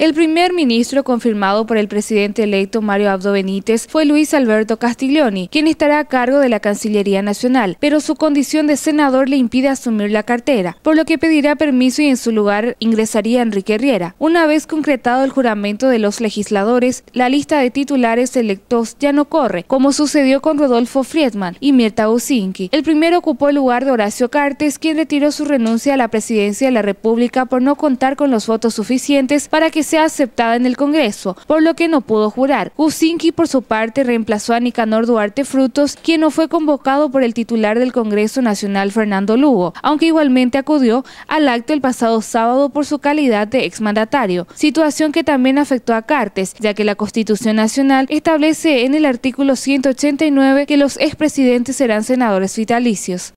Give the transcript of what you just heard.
El primer ministro confirmado por el presidente electo Mario Abdo Benítez fue Luis Alberto Castiglioni, quien estará a cargo de la Cancillería Nacional, pero su condición de senador le impide asumir la cartera, por lo que pedirá permiso y en su lugar ingresaría Enrique Riera. Una vez concretado el juramento de los legisladores, la lista de titulares electos ya no corre, como sucedió con Rodolfo Friedman y Mirta Usinki. El primero ocupó el lugar de Horacio Cartes, quien retiró su renuncia a la presidencia de la República por no contar con los votos suficientes para que sea aceptada en el Congreso, por lo que no pudo jurar. Usinki, por su parte, reemplazó a Nicanor Duarte Frutos, quien no fue convocado por el titular del Congreso Nacional, Fernando Lugo, aunque igualmente acudió al acto el pasado sábado por su calidad de exmandatario, situación que también afectó a Cartes, ya que la Constitución Nacional establece en el artículo 189 que los expresidentes serán senadores vitalicios.